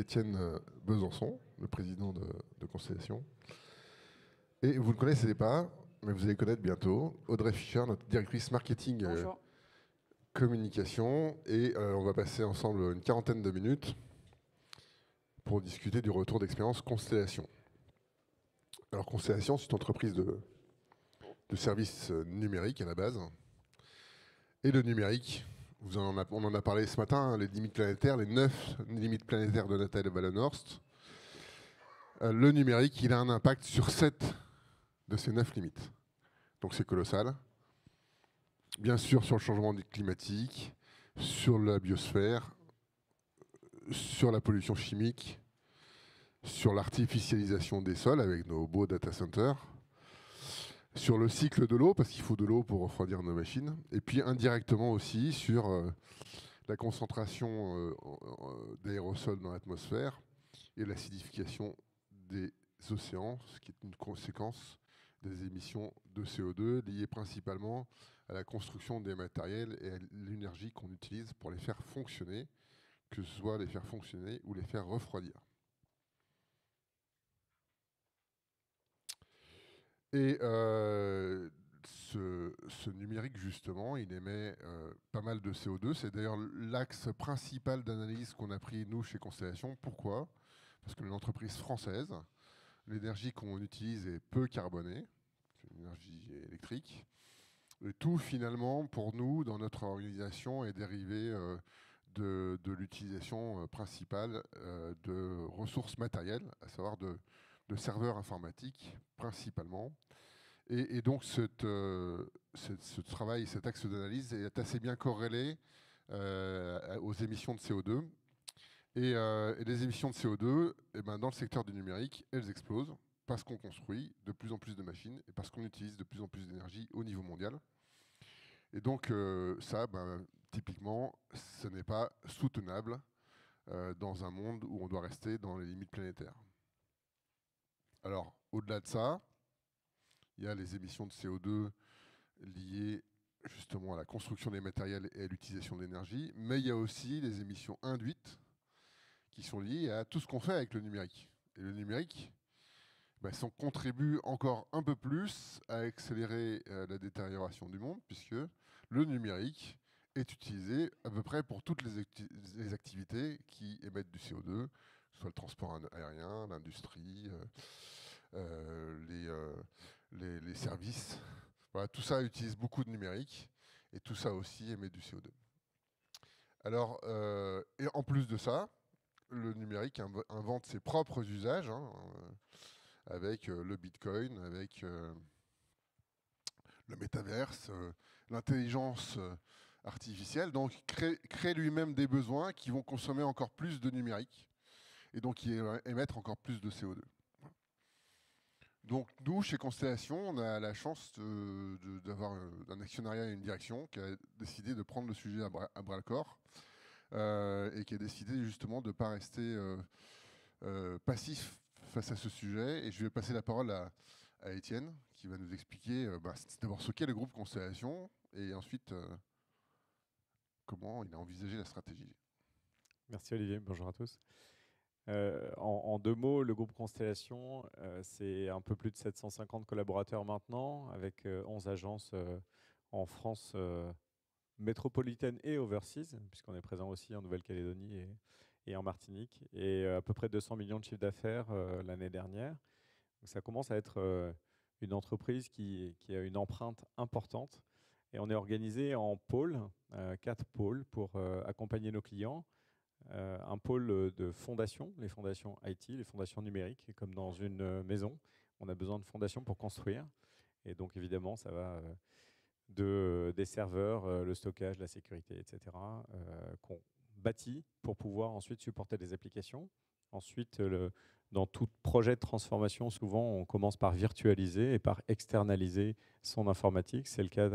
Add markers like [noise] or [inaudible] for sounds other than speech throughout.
Étienne euh, Besançon, le président de, Constellation. Et vous ne connaissez pas, mais vous allez connaître bientôt, Audrey Fischer, notre directrice marketing euh, communication. Et euh, on va passer ensemble une quarantaine de minutes pour discuter du retour d'expérience Constellation. Alors Constellation, c'est une entreprise de, de services numériques à la base. Et le numérique, on en a parlé ce matin, hein, les limites planétaires, les neuf limites planétaires de Nathalie Wallenhorst. Euh, le numérique, il a un impact sur sept de ces neuf limites. Donc c'est colossal. Bien sûr, sur le changement climatique, sur la biosphère, sur la pollution chimique, sur l'artificialisation des sols avec nos beaux data centers sur le cycle de l'eau, parce qu'il faut de l'eau pour refroidir nos machines, et puis indirectement aussi sur euh, la concentration euh, d'aérosols dans l'atmosphère et l'acidification des océans, ce qui est une conséquence des émissions de CO2 liées principalement à la construction des matériels et à l'énergie qu'on utilise pour les faire fonctionner, que ce soit les faire fonctionner ou les faire refroidir. Et ce, numérique, justement, il émet pas mal de CO2. C'est d'ailleurs l'axe principal d'analyse qu'on a pris, nous, chez Constellation. Pourquoi Parce que l'entreprise française, l'énergie qu'on utilise est peu carbonée, c'est l'énergie électrique. Et tout, finalement, pour nous, dans notre organisation, est dérivé de l'utilisation principale de ressources matérielles, à savoir de, de serveurs informatiques principalement. Et, donc cette, euh, ce, travail, cet axe d'analyse est assez bien corrélé euh, aux émissions de CO2. Euh, et, les émissions de CO2, et eh ben dans le secteur du numérique, elles explosent parce qu'on construit de plus en plus de machines et parce qu'on utilise de plus en plus d'énergie au niveau mondial. Et donc ça, ben, typiquement, ce n'est pas soutenable dans un monde où on doit rester dans les limites planétaires. Alors, au-delà de ça, il y a les émissions de CO2 liées justement à la construction des matériels et à l'utilisation d'énergie, mais il y a aussi les émissions induites qui sont liées à tout ce qu'on fait avec le numérique. Et le numérique, ben, contribue encore un peu plus à accélérer euh, la détérioration du monde, puisque le numérique est utilisé à peu près pour toutes les activités qui émettent du CO2, soit le transport aérien, l'industrie, euh, euh, euh, les, services. tout ça utilise beaucoup de numérique et tout ça aussi émet du CO2. Alors, et en plus de ça, le numérique invente ses propres usages, hein, avec le Bitcoin, avec le métaverse, l'intelligence artificielle, donc crée lui-même des besoins qui vont consommer encore plus de numérique et donc émettre émettre encore plus de CO2. Donc nous, chez Constellation, on a la chance d'avoir euh, un actionnariat et une direction qui a décidé de prendre le sujet à bras, le corps euh, et qui a décidé justement de ne pas rester euh, passif face à ce sujet. Et je vais passer la parole à, Étienne qui va nous expliquer bah, d'abord ce qu'est le groupe Constellation et ensuite comment il a envisagé la stratégie. Merci Olivier, bonjour à tous. Euh, en, deux mots, le groupe Constellation, euh, c'est un peu plus de 750 collaborateurs maintenant, avec 11 euh, agences en France métropolitaine et overseas, puisqu'on est présent aussi en Nouvelle-Calédonie et, en Martinique, et à peu près 200 millions de chiffres d'affaires l'année dernière. ça commence à être une entreprise qui, qui, a une empreinte importante. Et on est organisé en pôles, quatre pôles, pour accompagner nos clients. Euh, un pôle euh, de fondation, les fondations IT, les fondations numériques. comme dans une euh, maison, on a besoin de fondations pour construire. Et donc évidemment, ça va de, des serveurs, le stockage, la sécurité, etc., qu'on bâtit pour pouvoir ensuite supporter des applications. Ensuite, le, dans tout projet de transformation, souvent, on commence par virtualiser et par externaliser son informatique. C'est le cas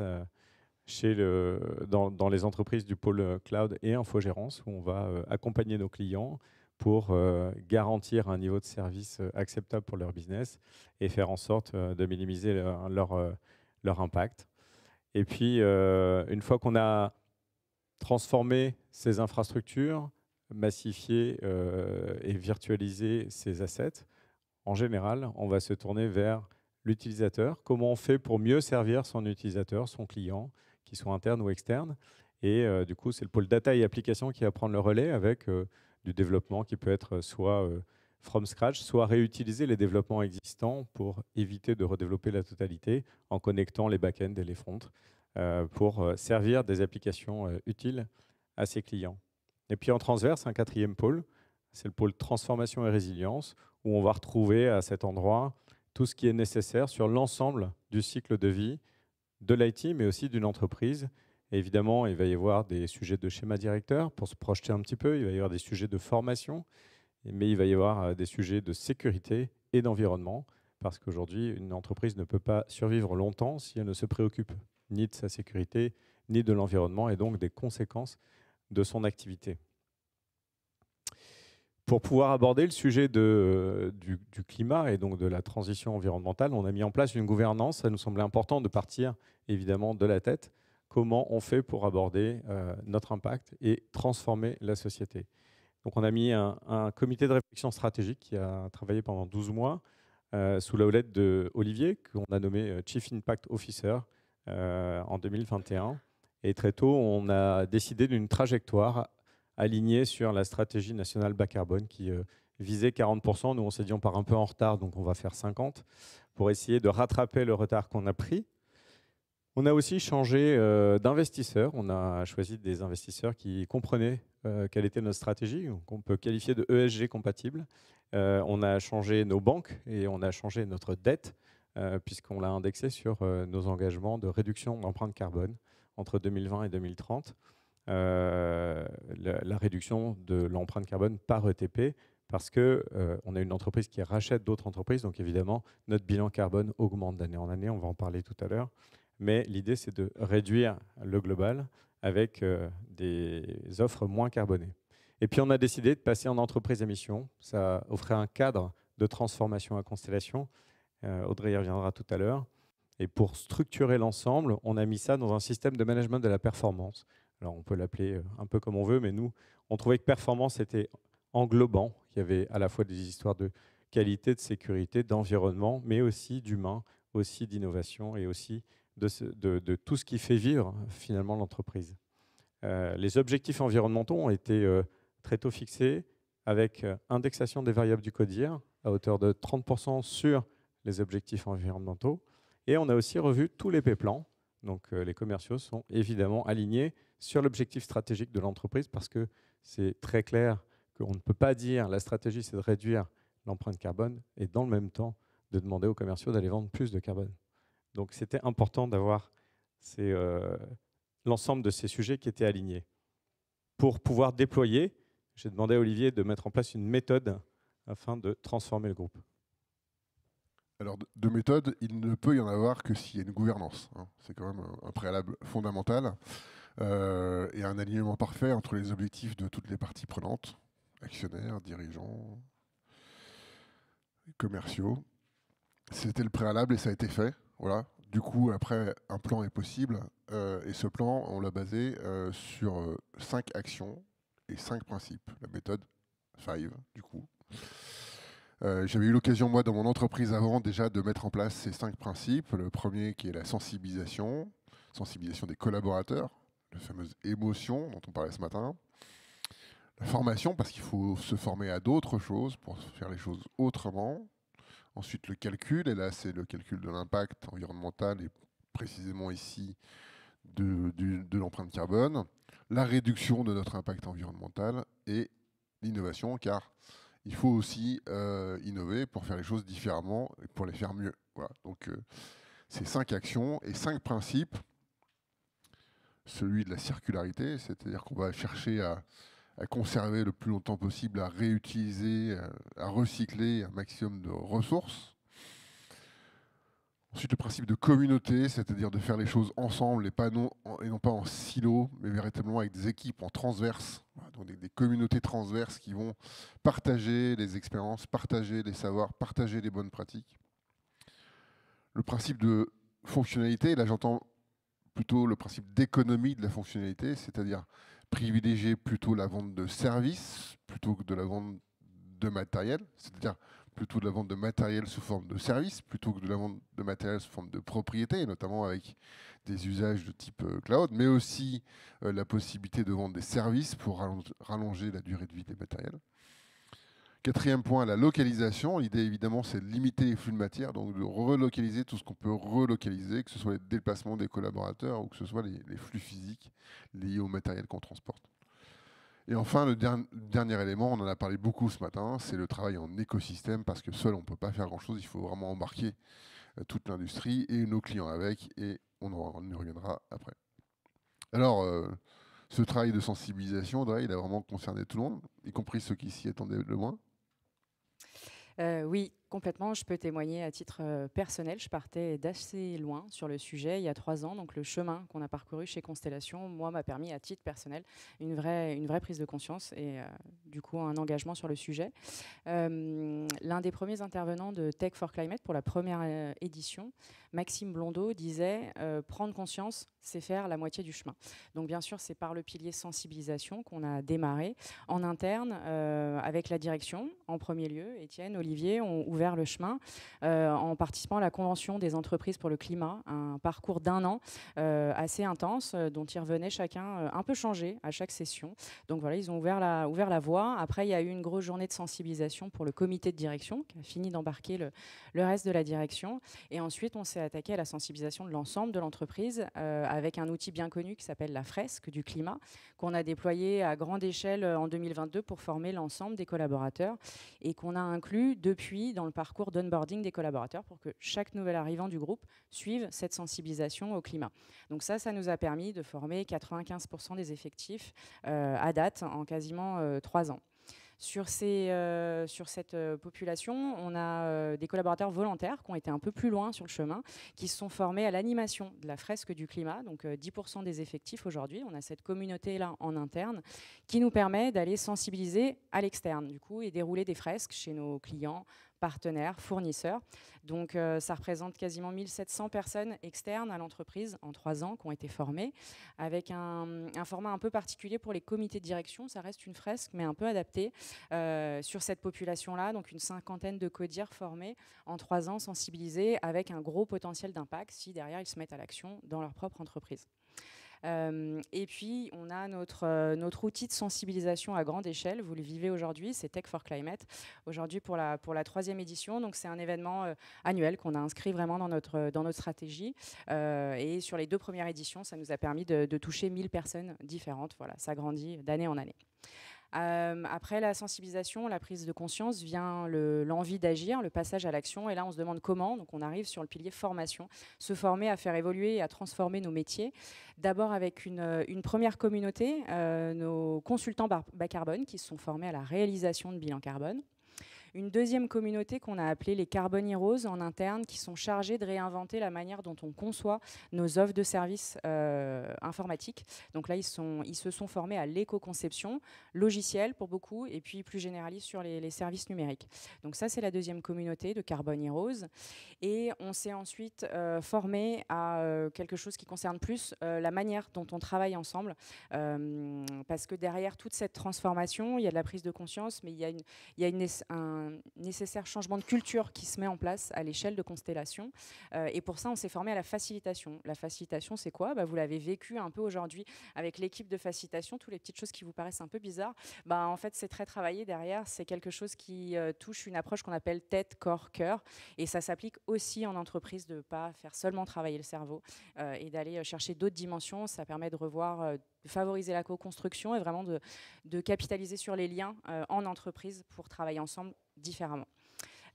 chez le, dans, dans, les entreprises du pôle euh, cloud et infogérance où on va euh, accompagner nos clients pour euh, garantir un niveau de service acceptable pour leur business et faire en sorte de minimiser leur, leur, impact. Et puis, une fois qu'on a transformé ces infrastructures, massifié et virtualisé ces assets, en général, on va se tourner vers l'utilisateur, comment on fait pour mieux servir son utilisateur, son client, qui soient internes ou externes. Et euh, du coup, c'est le pôle data et application qui va prendre le relais avec euh, du développement qui peut être euh, soit from scratch, soit réutiliser les développements existants pour éviter de redévelopper la totalité en connectant les back-ends et les fronts pour servir des applications utiles à ses clients. Et puis en transverse, un quatrième pôle, c'est le pôle transformation et résilience, où on va retrouver à cet endroit tout ce qui est nécessaire sur l'ensemble du cycle de vie de l'IT, mais aussi d'une entreprise. évidemment, il va y avoir des sujets de schéma directeur pour se projeter un petit peu, il va y avoir des sujets de formation, mais il va y avoir euh, des sujets de sécurité et d'environnement, parce qu'aujourd'hui, une entreprise ne peut pas survivre longtemps si elle ne se préoccupe ni de sa sécurité, ni de l'environnement, et donc des conséquences de son activité. Pour pouvoir aborder le sujet euh, du, climat et donc de la transition environnementale, on a mis en place une gouvernance. Ça nous semblait important de partir évidemment de la tête. Comment on fait pour aborder euh, notre impact et transformer la société Donc on a mis un, comité de réflexion stratégique qui a travaillé pendant 12 mois euh, sous la houlette d'Olivier, Olivier, qu'on a nommé Chief Impact Officer en 2021. Et très tôt, on a décidé d'une trajectoire aligné sur la stratégie nationale bas carbone qui euh, visait 40%. Nous, on s'est dit on part un peu en retard, donc on va faire 50% pour essayer de rattraper le retard qu'on a pris. On a aussi changé euh, d'investisseur. On a choisi des investisseurs qui comprenaient euh, quelle était notre stratégie, qu'on peut qualifier de ESG compatible. on a changé nos banques et on a changé notre dette, puisqu'on l'a indexée sur nos engagements de réduction d'empreinte carbone entre 2020 et 2030. Euh, la, réduction de l'empreinte carbone par ETP parce que euh, on a une entreprise qui rachète d'autres entreprises, donc évidemment notre bilan carbone augmente d'année en année. On va en parler tout à l'heure, mais l'idée c'est de réduire le global avec euh, des offres moins carbonées. Et puis on a décidé de passer en entreprise émission. Ça offrait un cadre de transformation à Constellation. Audrey y reviendra tout à l'heure. Et pour structurer l'ensemble, on a mis ça dans un système de management de la performance on peut l'appeler euh, un peu comme on veut, mais nous, on trouvait que performance était englobant. Il y avait à la fois des histoires de qualité, de sécurité, d'environnement, mais aussi d'humain, aussi d'innovation et aussi de, tout ce qui fait vivre finalement l'entreprise. Euh, les objectifs environnementaux ont été euh, très tôt fixés avec indexation des variables du CODIR à hauteur de 30% sur les objectifs environnementaux. Et on a aussi revu tous les P-plans. Donc les commerciaux sont évidemment alignés sur l'objectif stratégique de l'entreprise parce que c'est très clair qu'on ne peut pas dire la stratégie c'est de réduire l'empreinte carbone et dans le même temps de demander aux commerciaux d'aller vendre plus de carbone. Donc c'était important d'avoir euh, l'ensemble de ces sujets qui étaient alignés. Pour pouvoir déployer, j'ai demandé à Olivier de mettre en place une méthode afin de transformer le groupe. Alors, de méthode, il ne peut y en avoir que s'il y a une gouvernance. Hein. C'est quand même un préalable fondamental. Euh, et un alignement parfait entre les objectifs de toutes les parties prenantes, actionnaires, dirigeants, commerciaux. C'était le préalable et ça a été fait. Voilà. Du coup, après, un plan est possible. Euh, et ce plan, on l'a basé euh, sur cinq actions et cinq principes. La méthode 5, du coup. J'avais eu l'occasion, moi, dans mon entreprise avant, déjà de mettre en place ces cinq principes. Le premier qui est la sensibilisation, sensibilisation des collaborateurs la fameuse émotion dont on parlait ce matin. La formation, parce qu'il faut se former à d'autres choses pour faire les choses autrement. Ensuite, le calcul, et là, c'est le calcul de l'impact environnemental et précisément ici de, l'empreinte carbone. La réduction de notre impact environnemental et l'innovation, car il faut aussi euh, innover pour faire les choses différemment et pour les faire mieux. Donc, euh, c'est cinq actions et cinq principes celui de la circularité, c'est-à-dire qu'on va chercher à, conserver le plus longtemps possible, à réutiliser, euh, à, recycler un maximum de ressources. Ensuite, le principe de communauté, c'est-à-dire de faire les choses ensemble et, non, pas en silo, mais véritablement avec des équipes en transverse, donc des, des communautés transverses qui vont partager les expériences, partager les savoirs, partager les bonnes pratiques. Le principe de fonctionnalité, là j'entends plutôt le principe d'économie de la fonctionnalité, c'est-à-dire privilégier plutôt la vente de services plutôt que de la vente de matériel, c'est-à-dire plutôt de la vente de matériel sous forme de services plutôt que de la vente de matériel sous forme de propriété, notamment avec des usages de type euh, cloud, mais aussi euh, la possibilité de vendre des services pour rallonger la durée de vie des matériels. Quatrième point, la localisation. L'idée, évidemment, c'est de limiter les flux de matière, donc de relocaliser tout ce qu'on peut relocaliser, que ce soit les déplacements des collaborateurs ou que ce soit les, flux physiques liés au matériel qu'on transporte. Et enfin, le dernier, élément, on en a parlé beaucoup ce matin, c'est le travail en écosystème, parce que seul, on ne peut pas faire grand-chose. Il faut vraiment embarquer euh, toute l'industrie et nos clients avec, et on en reviendra après. Alors, euh, ce travail de sensibilisation, il a vraiment concerné tout le monde, y compris ceux qui s'y attendaient le moins oui, complètement. Je peux témoigner à titre euh, personnel. Je partais d'assez loin sur le sujet il y a trois ans. Donc le chemin qu'on a parcouru chez Constellation, moi, m'a permis à titre personnel une vraie, une vraie prise de conscience et euh, du coup un engagement sur le sujet. Euh, l'un des premiers intervenants de Tech for Climate pour la première édition, Maxime Blondeau, disait prendre conscience, c'est faire la moitié du chemin. Donc bien sûr, c'est par le pilier sensibilisation qu'on a démarré en interne avec la direction en premier lieu. Étienne, Olivier ont ouvert le chemin euh, en participant à la Convention des entreprises pour le climat, un parcours d'un an euh, assez intense euh, dont ils revenaient chacun un peu changé à chaque session. Donc voilà, ils ont ouvert la, ouvert la voie. Après, il y a eu une grosse journée de sensibilisation pour le comité de direction qui a fini d'embarquer le, le reste de la direction. Et ensuite, on s'est attaqué à la sensibilisation de l'ensemble de l'entreprise avec un outil bien connu qui s'appelle la fresque du climat, qu'on a déployé à grande échelle en 2022 pour former l'ensemble des collaborateurs et qu'on a inclus depuis dans le parcours d'onboarding des collaborateurs pour que chaque nouvel arrivant du groupe suive cette sensibilisation au climat. Donc ça, ça nous a permis de former 95% des effectifs euh, à date en quasiment euh, trois ans. Sur, ces, euh, sur, cette population, on a des collaborateurs volontaires qui ont été un peu plus loin sur le chemin, qui se sont formés à l'animation de la fresque du climat, donc 10% des effectifs aujourd'hui. On a cette communauté-là en interne qui nous permet d'aller sensibiliser à l'externe, du coup, et dérouler des fresques chez nos clients, partenaires, fournisseurs. Donc euh, ça représente quasiment 1700 personnes externes à l'entreprise en trois ans qui ont été formées, avec un, format un peu particulier pour les comités de direction. Ça reste une fresque, mais un peu adaptée euh, sur cette population-là. Donc une cinquantaine de codires formés en trois ans, sensibilisés, avec un gros potentiel d'impact si derrière ils se mettent à l'action dans leur propre entreprise. Euh, et puis, on a notre, euh, notre outil de sensibilisation à grande échelle. Vous le vivez aujourd'hui, c'est Tech for Climate. Aujourd'hui, pour la, pour la troisième édition, donc c'est un événement euh, annuel qu'on a inscrit vraiment dans notre, dans notre stratégie. et sur les deux premières éditions, ça nous a permis de, toucher 1000 personnes différentes. Voilà, ça grandit d'année en année. Euh, après la sensibilisation, la prise de conscience vient l'envie d'agir, le passage à l'action. Et là, on se demande comment. Donc, on arrive sur le pilier formation. Se former à faire évoluer et à transformer nos métiers. D'abord avec une, euh, première communauté, euh, nos consultants bas carbone, qui se sont formés à la réalisation de bilan carbone une deuxième communauté qu'on a appelée les Carbon Heroes en interne, qui sont chargés de réinventer la manière dont on conçoit nos offres de services euh, informatiques. Donc là, ils, se sont formés à l'éco-conception, logiciel pour beaucoup, et puis plus généraliste sur les, services numériques. Donc ça, c'est la deuxième communauté de Carbon Heroes. Et on s'est ensuite euh, formé à euh, quelque chose qui concerne plus la manière dont on travaille ensemble, parce que derrière toute cette transformation, il y a de la prise de conscience, mais il y a, une, il un nécessaire changement de culture qui se met en place à l'échelle de Constellation. Euh, et pour ça, on s'est formé à la facilitation. La facilitation, c'est quoi bah, Vous l'avez vécu un peu aujourd'hui avec l'équipe de facilitation, toutes les petites choses qui vous paraissent un peu bizarres. Bah, en fait, c'est très travaillé derrière. C'est quelque chose qui euh, touche une approche qu'on appelle tête, corps, cœur. Et ça s'applique aussi en entreprise de ne pas faire seulement travailler le cerveau euh, et d'aller chercher d'autres dimensions. Ça permet de revoir de favoriser la co-construction et vraiment de, capitaliser sur les liens euh, en entreprise pour travailler ensemble différemment.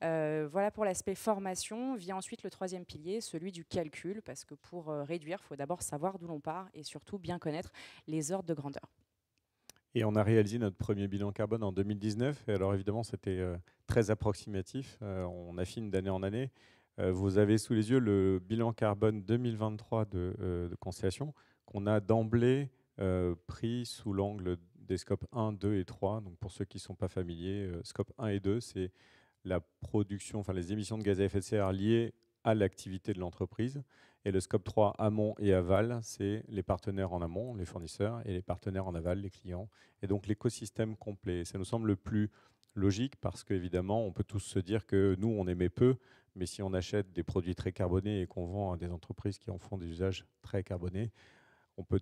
Euh, voilà pour l'aspect formation. Vient ensuite le troisième pilier, celui du calcul, parce que pour euh, réduire, il faut d'abord savoir d'où l'on part et surtout bien connaître les ordres de grandeur. Et on a réalisé notre premier bilan carbone en 2019. Et alors évidemment, c'était très approximatif. on affine d'année en année. vous avez sous les yeux le bilan carbone 2023 de, Constellation, qu'on a d'emblée euh, pris sous l'angle des scopes 1, 2 et 3. Donc pour ceux qui ne sont pas familiers, euh, scope 1 et 2, c'est la production, enfin les émissions de gaz à effet de serre liées à l'activité de l'entreprise. Et le scope 3 amont et aval, c'est les partenaires en amont, les fournisseurs, et les partenaires en aval, les clients, et donc l'écosystème complet. Ça nous semble le plus logique parce qu'évidemment, on peut tous se dire que nous, on émet peu, mais si on achète des produits très carbonés et qu'on vend à des entreprises qui en font des usages très carbonés, on peut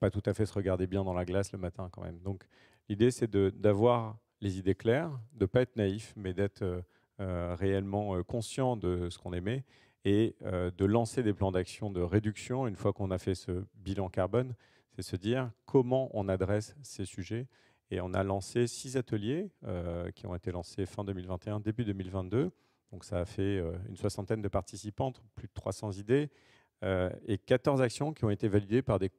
pas tout à fait se regarder bien dans la glace le matin quand même. Donc l'idée, c'est d'avoir les idées claires, de ne pas être naïf, mais d'être euh, euh, réellement euh, conscient de ce qu'on émet et de lancer des plans d'action de réduction une fois qu'on a fait ce bilan carbone, c'est se dire comment on adresse ces sujets. Et on a lancé six ateliers qui ont été lancés fin 2021, début 2022. Donc ça a fait une soixantaine de participantes, plus de 300 idées. Euh, et 14 actions qui ont été validées par des,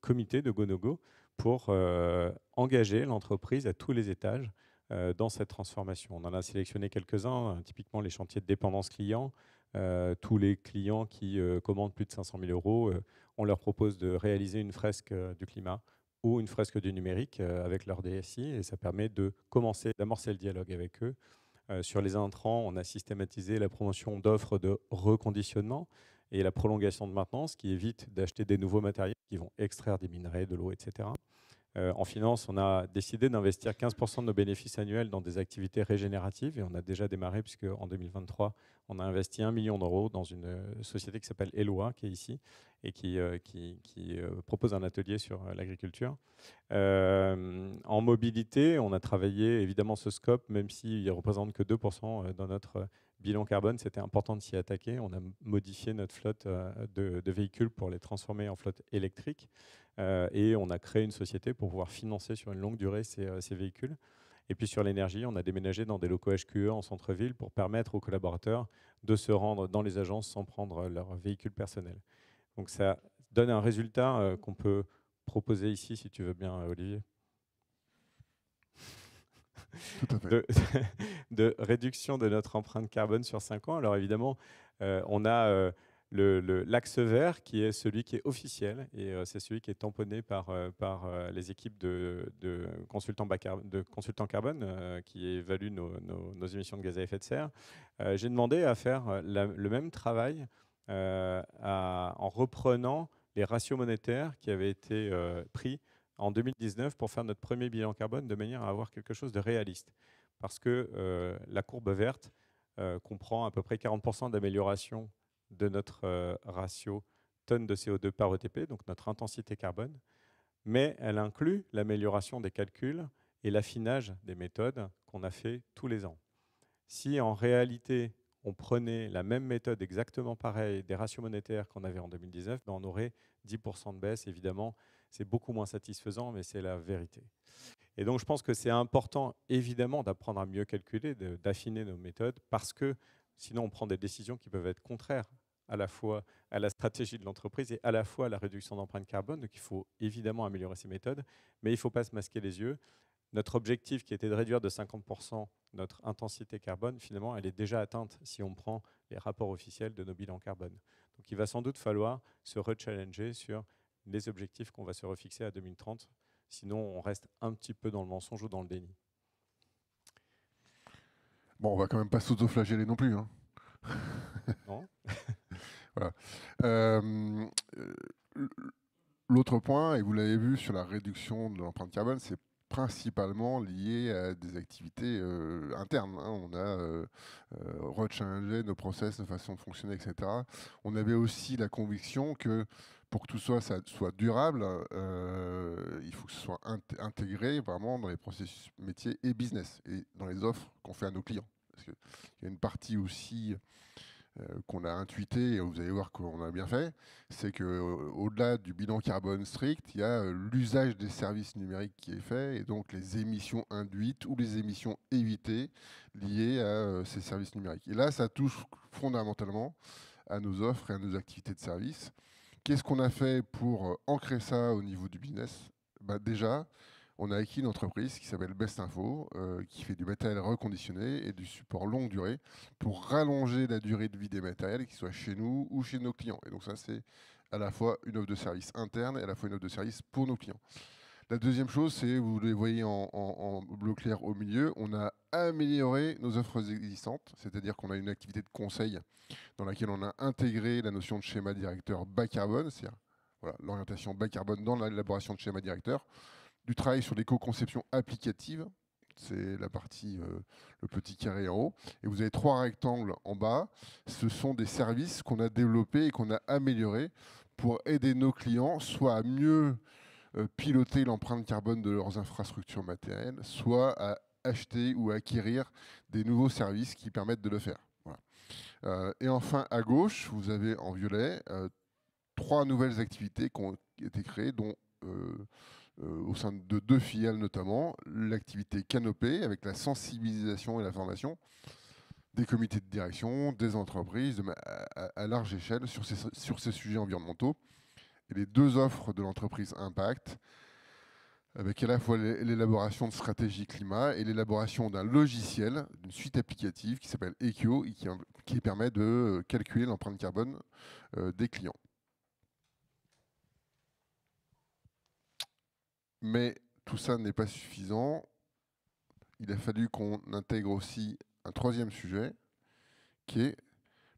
comités de GoNoGo pour euh, engager l'entreprise à tous les étages euh, dans cette transformation. On en a sélectionné quelques-uns, hein, typiquement les chantiers de dépendance client. tous les clients qui commandent plus de 500 000 euros, on leur propose de réaliser une fresque du climat ou une fresque du numérique avec leur DSI et ça permet de commencer d'amorcer le dialogue avec eux. sur les intrants, on a systématisé la promotion d'offres de reconditionnement et la prolongation de maintenance qui évite d'acheter des nouveaux matériaux qui vont extraire des minerais, de l'eau, etc. Euh, en finance, on a décidé d'investir 15% de nos bénéfices annuels dans des activités régénératives et on a déjà démarré puisque en 2023, on a investi 1 million d'euros dans une euh, société qui s'appelle Eloi, qui est ici et qui, euh, qui, propose un atelier sur l'agriculture. en mobilité, on a travaillé évidemment ce scope, même s'il ne représente que 2% dans notre bilan carbone, c'était important de s'y attaquer. On a modifié notre flotte euh, de, véhicules pour les transformer en flotte électrique. Euh, et on a créé une société pour pouvoir financer sur une longue durée ces, euh, ces véhicules. Et puis sur l'énergie, on a déménagé dans des locaux HQE en centre-ville pour permettre aux collaborateurs de se rendre dans les agences sans prendre leur véhicule personnel. Donc ça donne un résultat qu'on peut proposer ici, si tu veux bien, Olivier. [laughs] De, réduction de notre empreinte carbone sur 5 ans. Alors évidemment, euh, on a euh, l'axe vert qui est celui qui est officiel et euh, c'est celui qui est tamponné par, les équipes de, consultants, carbone, de consultants carbone qui évaluent nos, émissions de gaz à effet de serre. J'ai demandé à faire le même travail en reprenant les ratios monétaires qui avaient été pris en 2019 pour faire notre premier bilan carbone de manière à avoir quelque chose de réaliste. Parce que euh, la courbe verte euh, comprend à peu près 40% d'amélioration de notre euh, ratio tonnes de CO2 par ETP, donc notre intensité carbone, mais elle inclut l'amélioration des calculs et l'affinage des méthodes qu'on a fait tous les ans. Si en réalité on prenait la même méthode exactement pareille des ratios monétaires qu'on avait en 2019, ben, on aurait 10% de baisse évidemment c'est beaucoup moins satisfaisant, mais c'est la vérité. Et donc je pense que c'est important, évidemment, d'apprendre à mieux calculer, d'affiner nos méthodes, parce que sinon on prend des décisions qui peuvent être contraires à la fois à la stratégie de l'entreprise et à la fois à la réduction d'empreinte carbone. Donc il faut évidemment améliorer ces méthodes, mais il ne faut pas se masquer les yeux. Notre objectif qui était de réduire de 50% notre intensité carbone, finalement, elle est déjà atteinte si on prend les rapports officiels de nos bilans carbone. Donc il va sans doute falloir se rechallenger sur les objectifs qu'on va se refixer à 2030. Sinon, on reste un petit peu dans le mensonge ou dans le déni. Bon, on va quand même pas s'autoflageller non plus. Hein. Non. [laughs] [laughs] voilà. Euh, l'autre point, et vous l'avez vu sur la réduction de l'empreinte carbone, c'est principalement lié à des activités euh, internes. Hein. On a euh, rechangé nos process, nos façons de fonctionner, etc. On avait aussi la conviction que pour que tout soit, ça soit durable, euh, il faut que ce soit intégré vraiment dans les processus métiers et business et dans les offres qu'on fait à nos clients. Parce y a une partie aussi euh, qu'on a intuitée, et vous allez voir qu'on a bien fait, c'est qu'au-delà euh, du bilan carbone strict, il y a l'usage des services numériques qui est fait, et donc les émissions induites ou les émissions évitées liées à ces services numériques. Et là, ça touche fondamentalement à nos offres et à nos activités de service. Qu'est-ce qu'on a fait pour euh, ancrer ça au niveau du business bah, Déjà, on a acquis une entreprise qui s'appelle Best Info, euh, qui fait du matériel reconditionné et du support longue durée pour rallonger la durée de vie des matériels, qu'ils soient chez nous ou chez nos clients. Et donc ça, c'est à la fois une offre de service interne et à la fois une offre de service pour nos clients. La deuxième chose, c'est, vous les voyez en, bleu clair au milieu, on a amélioré nos offres existantes, c'est-à-dire qu'on a une activité de conseil dans laquelle on a intégré la notion de schéma directeur bas carbone, c'est-à-dire l'orientation bas carbone dans l'élaboration de schéma directeur, du travail sur l'éco-conception applicative, c'est la partie, euh, le petit carré en haut. Et vous avez trois rectangles en bas. Ce sont des services qu'on a développés et qu'on a améliorés pour aider nos clients soit à mieux euh, piloter l'empreinte carbone de leurs infrastructures matérielles, soit à acheter ou acquérir des nouveaux services qui permettent de le faire. Euh, et enfin, à gauche, vous avez en violet euh, trois nouvelles activités qui ont été créées, dont au sein de deux filiales notamment, l'activité Canopée avec la sensibilisation et la formation des comités de direction, des entreprises à, large échelle sur ces sujets environnementaux et les deux offres de l'entreprise Impact, avec à la fois l'élaboration de stratégie climat et l'élaboration d'un logiciel, d'une suite applicative qui s'appelle Equio et qui, permet de euh, calculer l'empreinte carbone euh, des clients. Mais tout ça n'est pas suffisant. Il a fallu qu'on intègre aussi un troisième sujet, qui est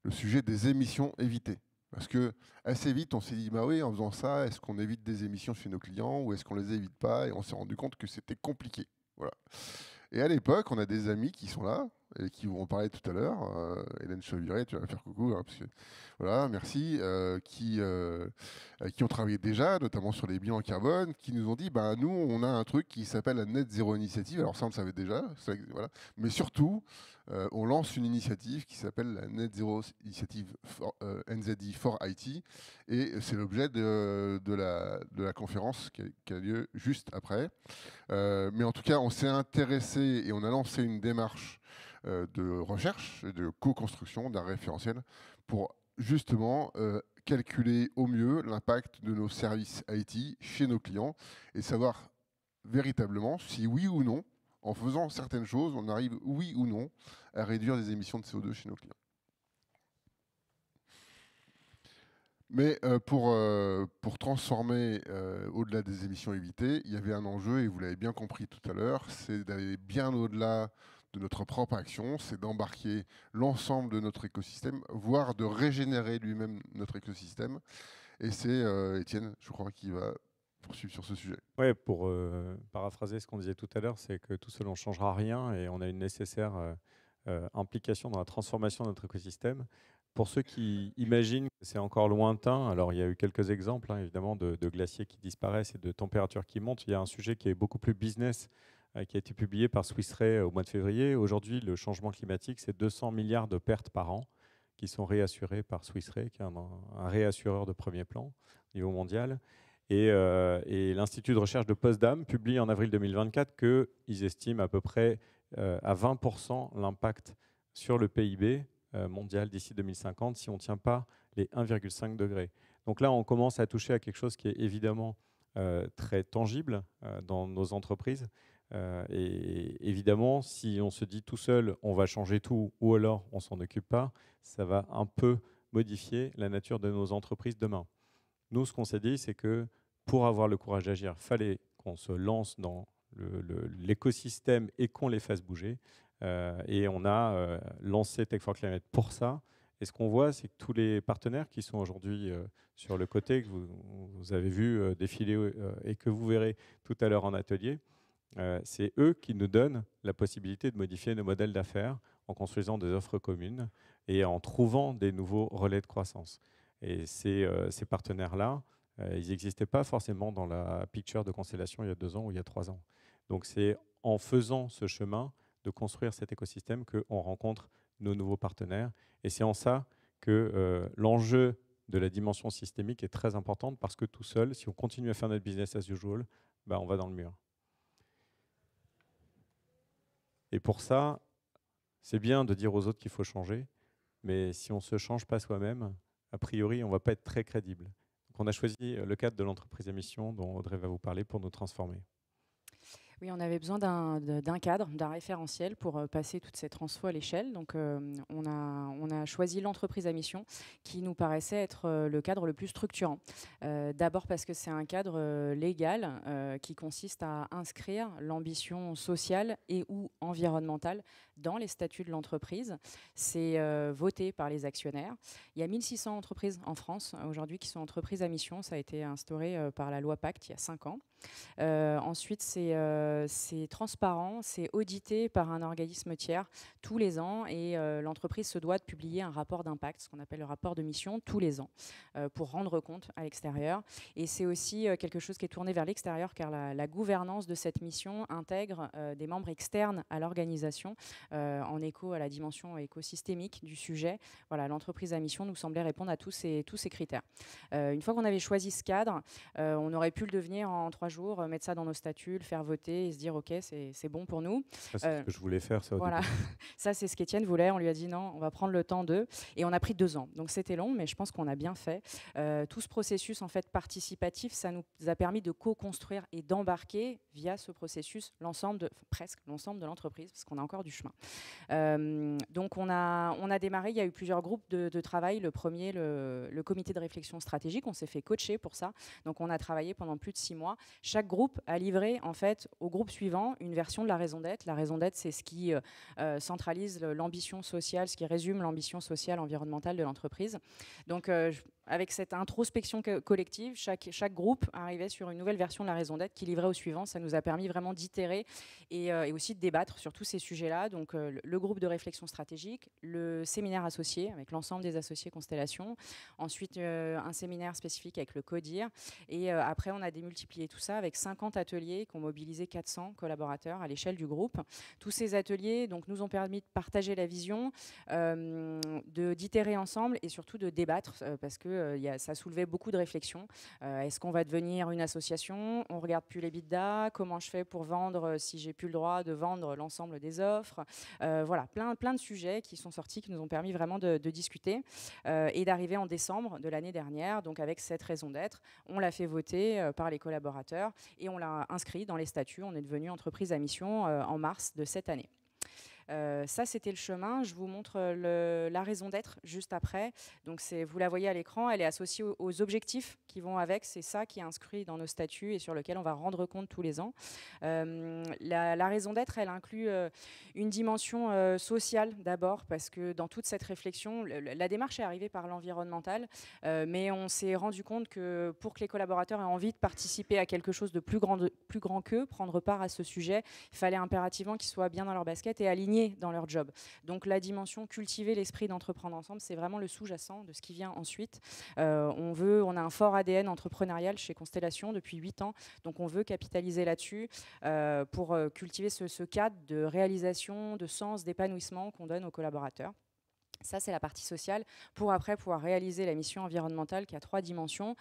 le sujet des émissions évitées. Parce que assez vite, on s'est dit, bah oui, en faisant ça, est-ce qu'on évite des émissions chez nos clients ou est-ce qu'on les évite pas Et on s'est rendu compte que c'était compliqué. Voilà. Et à l'époque, on a des amis qui sont là et qui vont parler tout à l'heure. Euh, Hélène Chauviret, tu vas faire coucou, hein, parce que, voilà, merci. Euh, qui euh, qui ont travaillé déjà, notamment sur les biens en carbone, qui nous ont dit, bah nous, on a un truc qui s'appelle la Net Zéro Initiative. Alors ça, on le savait déjà, voilà. Mais surtout, euh, on lance une initiative qui s'appelle la Net Zero Initiative for, euh, for IT, et c'est l'objet de, la, conférence qui a, lieu juste après. Euh, mais en tout cas, on s'est intéressé et on a lancé une démarche de recherche et de co-construction d'un référentiel pour justement calculer au mieux l'impact de nos services IT chez nos clients et savoir véritablement si oui ou non en faisant certaines choses, on arrive, oui ou non, à réduire les émissions de CO2 chez nos clients. Mais euh, pour, euh, pour transformer euh, au-delà des émissions évitées, il y avait un enjeu, et vous l'avez bien compris tout à l'heure, c'est d'aller bien au-delà de notre propre action, c'est d'embarquer l'ensemble de notre écosystème, voire de régénérer lui-même notre écosystème. Et c'est Étienne, je crois, qui va poursuivre sur ce sujet. Oui, pour euh, paraphraser ce qu'on disait tout à l'heure, c'est que tout cela ne changera rien et on a une nécessaire euh, euh, implication dans la transformation de notre écosystème. Pour ceux qui imaginent que c'est encore lointain, alors il y a eu quelques exemples hein, évidemment de, glaciers qui disparaissent et de températures qui montent. Il y a un sujet qui est beaucoup plus business qui a été publié par Swiss au mois de février. Aujourd'hui, le changement climatique, c'est 200 milliards de pertes par an qui sont réassurées par Swiss qui est un, un réassureur de premier plan au niveau mondial. Euh, et, l'Institut de recherche de Potsdam publie en avril 2024 qu'ils estiment à peu près euh, à 20% l'impact sur le PIB euh, mondial d'ici 2050 si on ne tient pas les 1,5 degrés. Donc là, on commence à toucher à quelque chose qui est évidemment très tangible dans nos entreprises. et évidemment, si on se dit tout seul, on va changer tout, ou alors on s'en occupe pas, ça va un peu modifier la nature de nos entreprises demain. Nous, ce qu'on s'est dit, c'est que pour avoir le courage d'agir, fallait qu'on se lance dans l'écosystème et qu'on les fasse bouger. Euh, et on a euh, lancé Tech for Climate pour ça. Et ce qu'on voit, c'est que tous les partenaires qui sont aujourd'hui euh, sur le côté, que vous, avez vu défiler et que vous verrez tout à l'heure en atelier, c'est eux qui nous donnent la possibilité de modifier nos modèles d'affaires en construisant des offres communes et en trouvant des nouveaux relais de croissance. Et ces partenaires-là, euh, ils n'existaient pas forcément dans la picture de Constellation il y a deux ans ou il y a trois ans. Donc c'est en faisant ce chemin de construire cet écosystème qu'on rencontre nos nouveaux partenaires. Et c'est en ça que euh, l'enjeu de la dimension systémique est très importante parce que tout seul, si on continue à faire notre business as usual, bah, on va dans le mur. Et pour ça, c'est bien de dire aux autres qu'il faut changer, mais si on ne se change pas soi-même, a priori, on ne va pas être très crédible. On a choisi euh, le cadre de l'entreprise émission dont Audrey va vous parler pour nous transformer. Oui, on avait besoin d'un cadre, d'un référentiel pour euh, passer toutes ces transfos à l'échelle. Donc, euh, on, a, on a choisi l'entreprise à mission qui nous paraissait être euh, le cadre le plus structurant. D'abord parce que c'est un cadre légal qui consiste à inscrire l'ambition sociale et ou environnementale dans les statuts de l'entreprise. C'est voté par les actionnaires. Il y a 1600 entreprises en France aujourd'hui qui sont entreprises à mission. Ça a été instauré par la loi Pacte il y a 5 ans. Euh, ensuite, c'est euh, c'est transparent, c'est audité par un organisme tiers tous les ans et euh, l'entreprise se doit de publier un rapport d'impact, ce qu'on appelle le rapport de mission, tous les ans pour rendre compte à l'extérieur. Et c'est aussi quelque chose qui est tourné vers l'extérieur car la, la, gouvernance de cette mission intègre des membres externes à l'organisation en écho à la dimension écosystémique du sujet. Voilà, l'entreprise à mission nous semblait répondre à tous ces, tous ces critères. une fois qu'on avait choisi ce cadre, on aurait pu le devenir en trois jour, euh, mettre ça dans nos statuts, le faire voter et se dire ok, c'est bon pour nous. c'est ce euh, que je voulais faire. Ça, voilà, [laughs] ça c'est ce qu'Étienne voulait. On lui a dit non, on va prendre le temps de. Et on a pris deux ans. Donc c'était long, mais je pense qu'on a bien fait. Euh, tout ce processus en fait participatif, ça nous a permis de co-construire et d'embarquer via ce processus l'ensemble de presque l'ensemble de l'entreprise parce qu'on a encore du chemin. donc on a on a démarré. Il y a eu plusieurs groupes de, travail. Le premier, le, le comité de réflexion stratégique. On s'est fait coacher pour ça. Donc on a travaillé pendant plus de six mois chaque groupe a livré en fait au groupe suivant une version de la raison d'être. La raison d'être, c'est ce qui euh, euh, centralise l'ambition sociale, ce qui résume l'ambition sociale environnementale de l'entreprise. Donc, euh, avec cette introspection collective, chaque, chaque groupe arrivait sur une nouvelle version de la raison d'être qui livrait au suivant. Ça nous a permis vraiment d'itérer et, euh, aussi de débattre sur tous ces sujets-là. Donc euh, le groupe de réflexion stratégique, le séminaire associé avec l'ensemble des associés Constellation, ensuite euh, un séminaire spécifique avec le CODIR. Et après, on a démultiplié tout ça avec 50 ateliers qui ont mobilisé 400 collaborateurs à l'échelle du groupe. Tous ces ateliers donc, nous ont permis de partager la vision, de d'itérer ensemble et surtout de débattre parce que euh, a, ça soulevait beaucoup de réflexions. Euh, est-ce qu'on va devenir une association On regarde plus les bidas. Comment je fais pour vendre euh, si j'ai plus le droit de vendre l'ensemble des offres Voilà, plein, de sujets qui sont sortis, qui nous ont permis vraiment de, de discuter et d'arriver en décembre de l'année dernière, donc avec cette raison d'être. On l'a fait voter par les collaborateurs et on l'a inscrit dans les statuts. On est devenu entreprise à mission en mars de cette année. Euh, ça, c'était le chemin. Je vous montre euh, la raison d'être juste après. Donc, vous la voyez à l'écran, elle est associée aux, objectifs qui vont avec. C'est ça qui est inscrit dans nos statuts et sur lequel on va rendre compte tous les ans. Euh, la, raison d'être, elle inclut une dimension sociale d'abord, parce que dans toute cette réflexion, la démarche est arrivée par l'environnemental, mais on s'est rendu compte que pour que les collaborateurs aient envie de participer à quelque chose de plus grand, plus grand qu'eux, prendre part à ce sujet, il fallait impérativement qu'ils soient bien dans leur basket et alignés dans leur job. Donc la dimension cultiver l'esprit d'entreprendre ensemble, c'est vraiment le sous-jacent de ce qui vient ensuite. Euh, on veut, on a un fort ADN entrepreneurial chez Constellation depuis 8 ans, donc on veut capitaliser là-dessus euh, pour euh, cultiver ce cadre de réalisation, de sens, d'épanouissement qu'on donne aux collaborateurs. Ça, c'est la partie sociale, pour après pouvoir réaliser la mission environnementale qui a trois dimensions.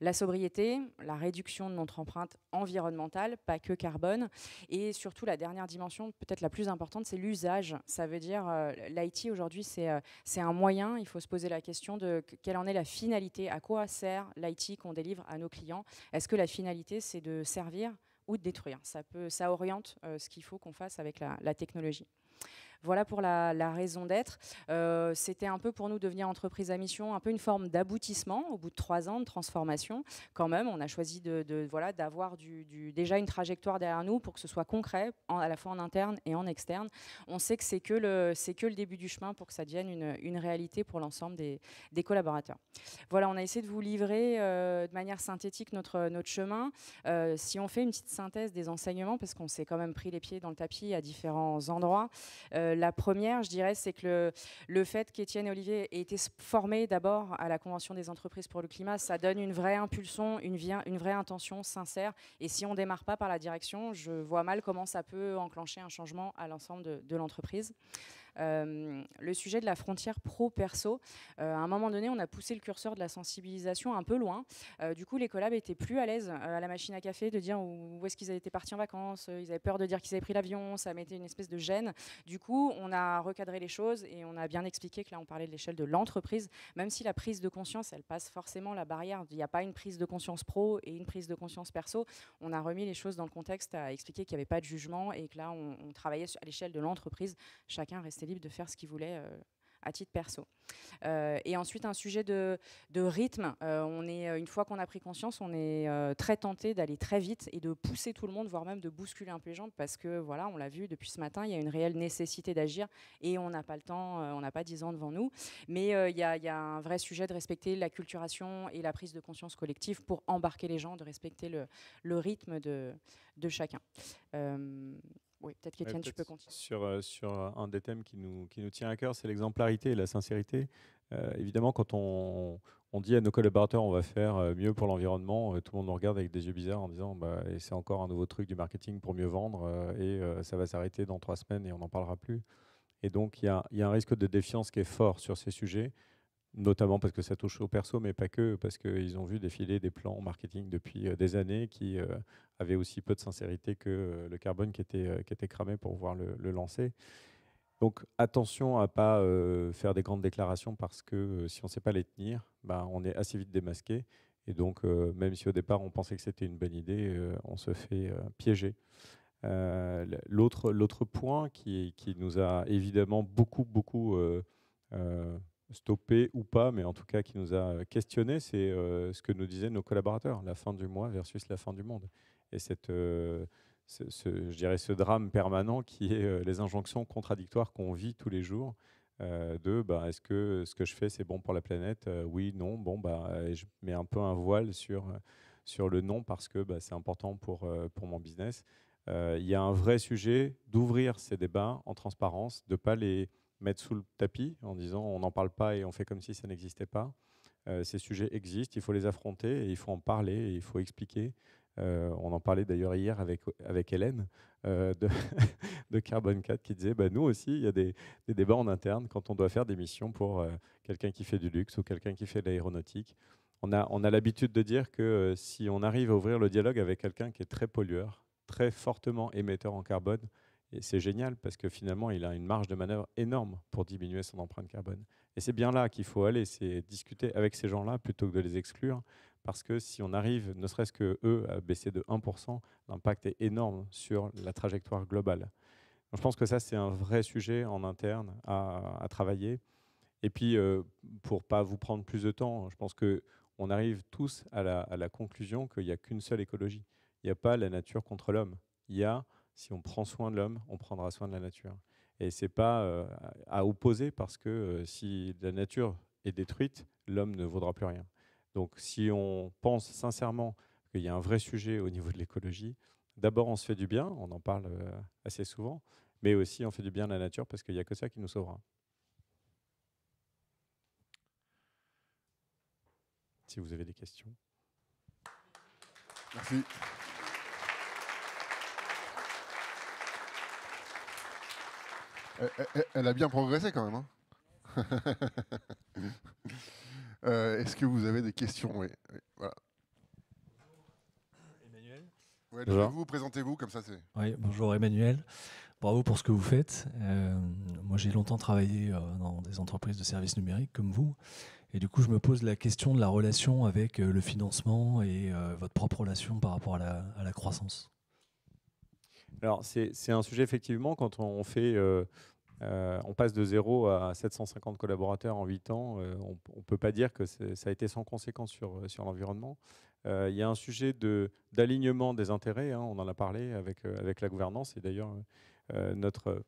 La sobriété, la réduction de notre empreinte environnementale, pas que carbone. Et surtout, la dernière dimension, peut-être la plus importante, c'est l'usage. Ça veut dire, euh, l'IT aujourd'hui, euh, c'est un moyen. Il faut se poser la question de quelle en est la finalité, à quoi sert l'IT qu'on délivre à nos clients. Est-ce que la finalité, c'est de servir ou de détruire ça, peut, ça oriente euh, ce qu'il faut qu'on fasse avec la technologie. Voilà pour la, raison d'être. Euh, c'était un peu pour nous devenir entreprise à mission, un peu une forme d'aboutissement au bout de trois ans de transformation. Quand même, on a choisi de, voilà d'avoir déjà une trajectoire derrière nous pour que ce soit concret, à la fois en interne et en externe. On sait que c'est que le c'est que le début du chemin pour que ça devienne une, réalité pour l'ensemble des, collaborateurs. Voilà, on a essayé de vous livrer euh, de manière synthétique notre notre chemin. Euh, si on fait une petite synthèse des enseignements, parce qu'on s'est quand même pris les pieds dans le tapis à différents endroits. Euh, la première, je dirais, c'est que le, fait qu'Étienne Olivier aient été formés d'abord à la Convention des entreprises pour le climat, ça donne une vraie impulsion, une, vraie intention sincère. Et si on ne démarre pas par la direction, je vois mal comment ça peut enclencher un changement à l'ensemble de l'entreprise. Euh, le sujet de la frontière pro-perso. Euh, à un moment donné, on a poussé le curseur de la sensibilisation un peu loin. Euh, du coup, les collabs étaient plus à l'aise à la machine à café de dire où, est-ce qu'ils étaient partis en vacances. Ils avaient peur de dire qu'ils avaient pris l'avion. Ça mettait une espèce de gêne. Du coup, on a recadré les choses et on a bien expliqué que là, on parlait de l'échelle de l'entreprise, même si la prise de conscience, elle passe forcément la barrière. Il n'y a pas une prise de conscience pro et une prise de conscience perso. On a remis les choses dans le contexte à expliquer qu'il n'y avait pas de jugement et que là, on, on travaillait à l'échelle de l'entreprise. Chacun restait libre de faire ce qu'il voulait euh, à titre perso. Euh, et ensuite, un sujet de, rythme. Euh, on est, une fois qu'on a pris conscience, on est très tenté d'aller très vite et de pousser tout le monde, voire même de bousculer un peu les gens, parce que, voilà, on l'a vu depuis ce matin, il y a une réelle nécessité d'agir et on n'a pas le temps, on n'a pas 10 ans devant nous. Mais il y, a un vrai sujet de respecter la culturation et la prise de conscience collective pour embarquer les gens, de respecter le, rythme de, de chacun oui, peut-être tu peux continuer. Sur, euh, sur euh, un des thèmes qui nous, qui nous tient à cœur, c'est l'exemplarité et la sincérité. Euh, évidemment, quand on, on, dit à nos collaborateurs on va faire mieux pour l'environnement, tout le monde nous regarde avec des yeux bizarres en disant bah, c'est encore un nouveau truc du marketing pour mieux vendre et ça va s'arrêter dans trois semaines et on n'en parlera plus. Et donc, il y, y a un risque de défiance qui est fort sur ces sujets notamment parce que ça touche au perso, mais pas que, parce qu'ils ont vu défiler des plans marketing depuis euh, des années qui euh, avaient aussi peu de sincérité que euh, le carbone qui était, qui était cramé pour pouvoir le, lancer. Donc attention à ne pas faire des grandes déclarations parce que si on ne sait pas les tenir, bah, on est assez vite démasqué. Et donc, même si au départ on pensait que c'était une bonne idée, on se fait piéger. L'autre point qui, nous a évidemment beaucoup, beaucoup stoppé ou pas, mais en tout cas qui nous a questionné, c'est euh, ce que nous disaient nos collaborateurs, la fin du mois versus la fin du monde. Et cette, euh, ce, je dirais ce drame permanent qui est euh, les injonctions contradictoires qu'on vit tous les jours. de bah, est-ce que ce que je fais c'est bon pour la planète Oui, non. Bon, bah, je mets un peu un voile sur, sur le non parce que bah, c'est important pour, pour mon business. Il y a un vrai sujet d'ouvrir ces débats en transparence, de ne pas les mettre sous le tapis en disant on n'en parle pas et on fait comme si ça n'existait pas. Euh, ces sujets existent, il faut les affronter, et il faut en parler, il faut expliquer. Euh, on en parlait d'ailleurs hier avec, avec Hélène euh, de, [laughs] de, Carbone 4 qui disait bah, Nous aussi, il y a des, débats en interne quand on doit faire des missions pour quelqu'un qui fait du luxe ou quelqu'un qui fait de l'aéronautique. On a, on a l'habitude de dire que si on arrive à ouvrir le dialogue avec quelqu'un qui est très pollueur, très fortement émetteur en carbone, et c'est génial parce que finalement, il a une marge de manœuvre énorme pour diminuer son empreinte carbone. Et c'est bien là qu'il faut aller, c'est discuter avec ces gens-là plutôt que de les exclure. Parce que si on arrive, ne serait-ce que eux, à baisser de 1%, l'impact est énorme sur la trajectoire globale. je pense que ça, c'est un vrai sujet en interne à, travailler. Et puis, pour euh, pour pas vous prendre plus de temps, je pense que on arrive tous à la, à la conclusion qu'il n'y a qu'une seule écologie. Il n'y a pas la nature contre l'homme. Il y a si on prend soin de l'homme, on prendra soin de la nature. Et c'est pas euh, à opposer parce que euh, si la nature est détruite, l'homme ne vaudra plus rien. Donc si on pense sincèrement qu'il y a un vrai sujet au niveau de l'écologie, d'abord on se fait du bien, on en parle euh, assez souvent, mais aussi on fait du bien à la nature parce qu'il n'y a que ça qui nous sauvera. Si vous avez des questions. Merci. Elle, a bien progressé quand même. Hein. [laughs] Euh, est-ce que vous avez des questions oui. Voilà. Emmanuel Bonjour. Vous présentez-vous comme ça c'est. Oui, bonjour Emmanuel. Bravo pour ce que vous faites. Euh, moi, j'ai longtemps travaillé euh, dans des entreprises de services numériques comme vous. Et du coup, je me pose la question de la relation avec le financement et votre propre relation par rapport à la croissance. Alors, c'est un sujet, effectivement, quand on fait. Euh, euh, on passe de 0 à 750 collaborateurs en 8 ans. Euh, on ne peut pas dire que ça a été sans conséquence sur, sur l'environnement. Il y a un sujet d'alignement des intérêts. Hein, on en a parlé avec, avec la gouvernance. Et d'ailleurs, notre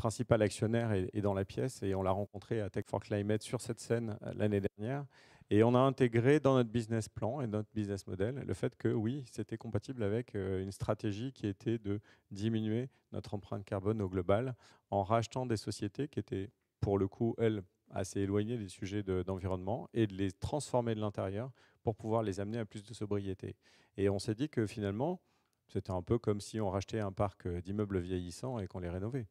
principal actionnaire est, dans la pièce et on l'a rencontré à Tech for Climate sur cette scène euh, l'année dernière. Et on a intégré dans notre business plan et notre business model le fait que oui, c'était compatible avec euh, une stratégie qui était de diminuer notre empreinte carbone au global en rachetant des sociétés qui étaient pour le coup, elles, assez éloignées des sujets d'environnement et de les transformer de l'intérieur pour pouvoir les amener à plus de sobriété. Et on s'est dit que finalement, c'était un peu comme si on rachetait un parc euh, d'immeubles vieillissants et qu'on les rénovait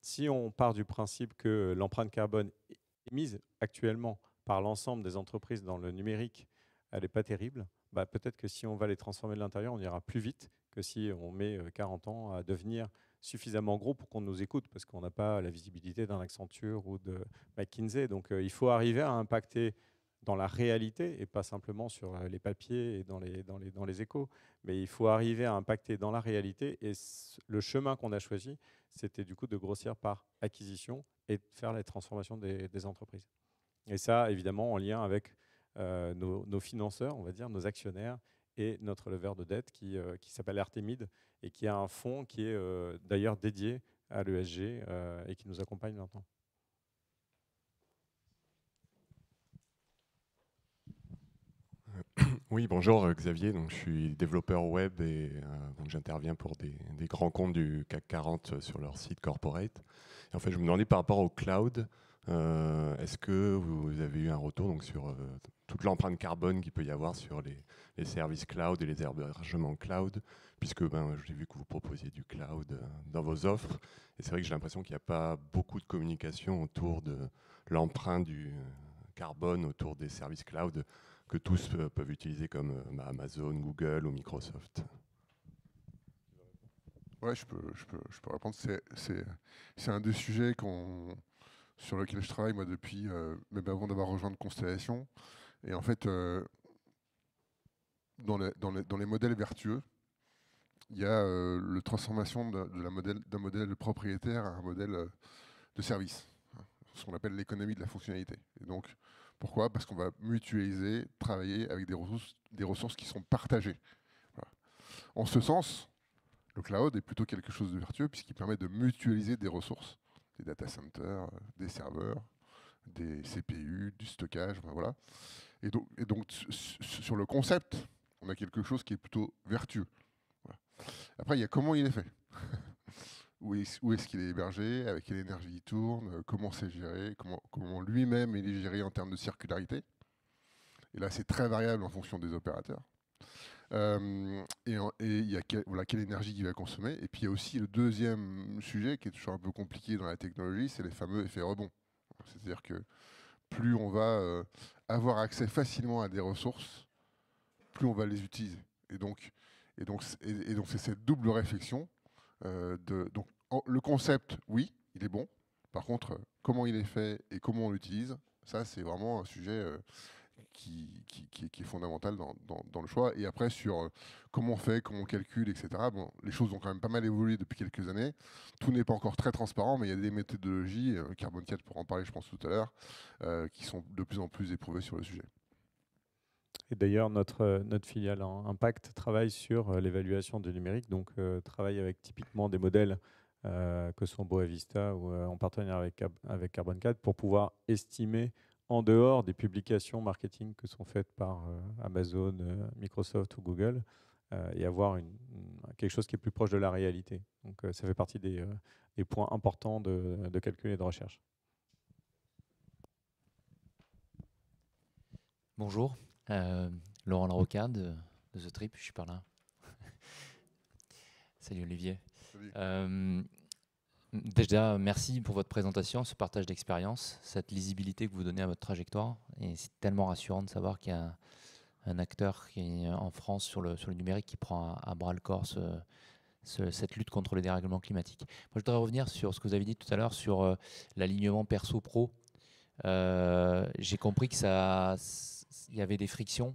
si on part du principe que l'empreinte carbone émise actuellement par l'ensemble des entreprises dans le numérique, elle n'est pas terrible, bah peut-être que si on va les transformer de l'intérieur, on ira plus vite que si on met 40 euh, ans à devenir suffisamment gros pour qu'on nous écoute, parce qu'on n'a pas la visibilité d'un Accenture ou de McKinsey. Donc euh, il faut arriver à impacter dans la réalité et pas simplement sur euh, les papiers et dans les, dans les, dans les échos. Mais il faut arriver à impacter dans la réalité et le chemin qu'on a choisi, c'était du coup de grossir par acquisition et de faire la transformation des, entreprises. Et ça, évidemment, en lien avec euh, nos, financeurs, on va dire, nos actionnaires et notre leveur de dette qui, euh, s'appelle Artemide et qui a un fonds qui est euh, d'ailleurs dédié à l'ESG et qui nous accompagne maintenant. Oui, bonjour euh, Xavier. Donc, je suis développeur web et euh, j'interviens pour des, grands comptes du CAC 40 euh, sur leur site corporate. en fait, je me demandais par rapport au cloud, est-ce que vous avez eu un retour donc, sur toute l'empreinte carbone qu'il peut y avoir sur les, services cloud et les hébergements cloud Puisque ben, j'ai vu que vous proposiez du cloud dans vos offres. Et c'est vrai que j'ai l'impression qu'il n'y a pas beaucoup de communication autour de l'empreinte du carbone autour des services cloud que tous peuvent utiliser comme euh, bah, Amazon, Google ou Microsoft. Ouais, je peux, je peux, je peux répondre. C'est un des sujets sur lequel je travaille moi depuis, euh, même ben, avant d'avoir rejoint Constellation. Et en fait, euh, dans, les, dans, les, dans, les, modèles vertueux, il y a euh, la transformation d'un de, modèle, modèle, propriétaire à un modèle de service, hein, ce qu'on appelle l'économie de la fonctionnalité. Et donc, pourquoi Parce qu'on va mutualiser, travailler avec des ressources, qui sont partagées. En ce sens, le cloud est plutôt quelque chose de vertueux puisqu'il permet de mutualiser des ressources, des data centers, euh, des serveurs, des CPU, du stockage, voilà. Et donc, sur le concept, on a quelque chose qui est plutôt vertueux. Après, il y a comment il est fait. [laughs] où est-ce qu'il est hébergé, avec quelle énergie il tourne, euh, comment c'est géré, comment, lui-même il est géré en termes de circularité. Et là, c'est très variable en fonction des opérateurs. Euh, et il y a quelle énergie qu'il va consommer. Et puis il y a aussi le deuxième sujet qui est toujours un peu compliqué dans la technologie, c'est les fameux effets rebonds. C'est-à-dire que plus on va euh, avoir accès facilement à des ressources, plus on va les utiliser. et donc c'est cette double réflexion euh, donc, le concept, oui, il est bon. Par contre, euh, comment il est fait et comment on l'utilise, ça, c'est vraiment un sujet euh, qui, est fondamental dans, le choix. Et après, sur comment on fait, comment on calcule, etc. Bon, les choses ont quand même pas mal évolué depuis quelques années. Tout n'est pas encore très transparent, mais il y a des méthodologies, Carbon 4 pour en parler, je pense, tout à l'heure, qui sont de plus en plus éprouvées sur le sujet. Et d'ailleurs, notre, euh, filiale Impact travaille sur euh, l'évaluation du numérique, donc euh, travaille avec typiquement des modèles que sont Boavista ou en partenariat avec, avec Carbon 4 pour pouvoir estimer en dehors des publications marketing que sont faites par Amazon, Microsoft ou Google et avoir quelque chose qui est plus proche de la réalité. Donc ça fait partie des, points importants de, de calcul et de recherche. Bonjour, euh, Laurent Larocade euh, de, The Trip, je suis par là. [laughs] Salut Olivier. Euh, déjà, merci pour votre présentation, ce partage d'expérience, cette lisibilité que vous donnez à votre trajectoire. Et c'est tellement rassurant de savoir qu'il y a un acteur qui est en France sur le, sur numérique qui prend à, bras le corps cette lutte contre le dérèglement climatique. Moi, je voudrais revenir sur ce que vous avez dit tout à l'heure sur l'alignement perso-pro. J'ai compris que ça il y avait des frictions.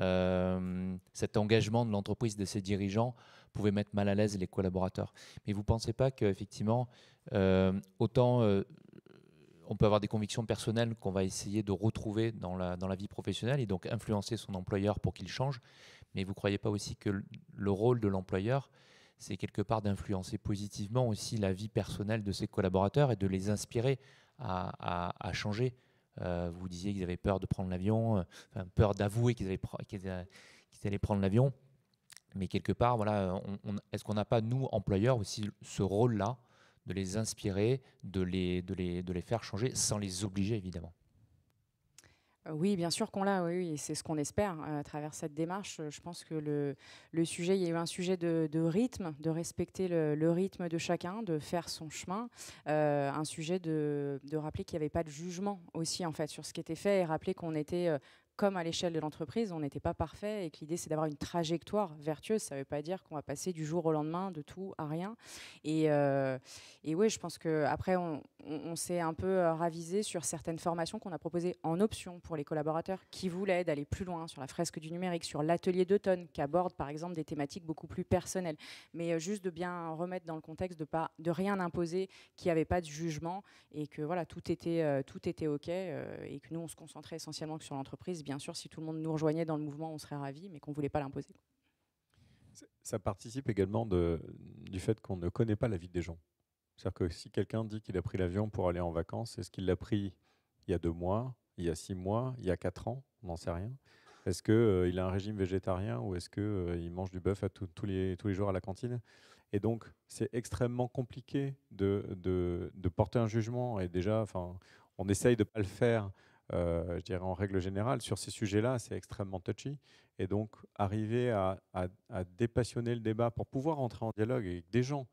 Euh, cet engagement de l'entreprise, de ses dirigeants, pouvait mettre mal à l'aise les collaborateurs. Mais vous ne pensez pas qu'effectivement, euh, autant euh, on peut avoir des convictions personnelles qu'on va essayer de retrouver dans la, vie professionnelle et donc influencer son employeur pour qu'il change, mais vous ne croyez pas aussi que le rôle de l'employeur, c'est quelque part d'influencer positivement aussi la vie personnelle de ses collaborateurs et de les inspirer à changer euh, vous disiez qu'ils avaient peur de prendre l'avion, euh, peur d'avouer euh, qu'ils allaient prendre l'avion. Mais quelque part, voilà, est-ce qu'on n'a pas, nous, employeurs, aussi ce rôle-là de les inspirer, de, les, de les faire changer, sans les obliger, évidemment euh, oui, bien sûr qu'on l'a, oui, et c'est ce qu'on espère euh, à travers cette démarche. Euh, je pense que le, sujet, il y a eu un sujet de, rythme, de respecter le, rythme de chacun, de faire son chemin. un sujet de, rappeler qu'il n'y avait pas de jugement aussi, en fait, sur ce qui était fait et rappeler qu'on était comme à l'échelle de l'entreprise, on n'était pas parfait et que l'idée c'est d'avoir une trajectoire vertueuse. Ça ne veut pas dire qu'on va passer du jour au lendemain de tout à rien. Et, et oui, je pense que après on, on, s'est un peu euh, ravisé sur certaines formations qu'on a proposées en option pour les collaborateurs qui voulaient d'aller plus loin sur la fresque du numérique, sur l'atelier d'automne qui aborde par exemple des thématiques beaucoup plus personnelles. Mais euh, juste de bien remettre dans le contexte de pas de rien imposer, qu'il n'y avait pas de jugement et que voilà tout était euh, tout était ok et que nous on se concentrait essentiellement sur l'entreprise. Bien sûr, si tout le monde nous rejoignait dans le mouvement, on serait ravis, mais qu'on voulait pas l'imposer. Ça participe également du fait qu'on ne connaît pas la vie des gens. C'est-à-dire que si quelqu'un dit qu'il a pris l'avion pour aller en vacances, est-ce qu'il l'a pris il y a deux mois, il y a six mois, il y a quatre ans On n'en sait rien. Est-ce qu'il euh, a un régime végétarien ou est-ce qu'il euh, mange du bœuf tous les, tous les jours à la cantine Et donc, c'est extrêmement compliqué de, porter un jugement. Et déjà, on essaye de ne pas le faire, euh, je dirais, en règle générale. Sur ces sujets-là, c'est extrêmement touchy. Et donc, arriver à, dépassionner le débat pour pouvoir entrer en dialogue avec des gens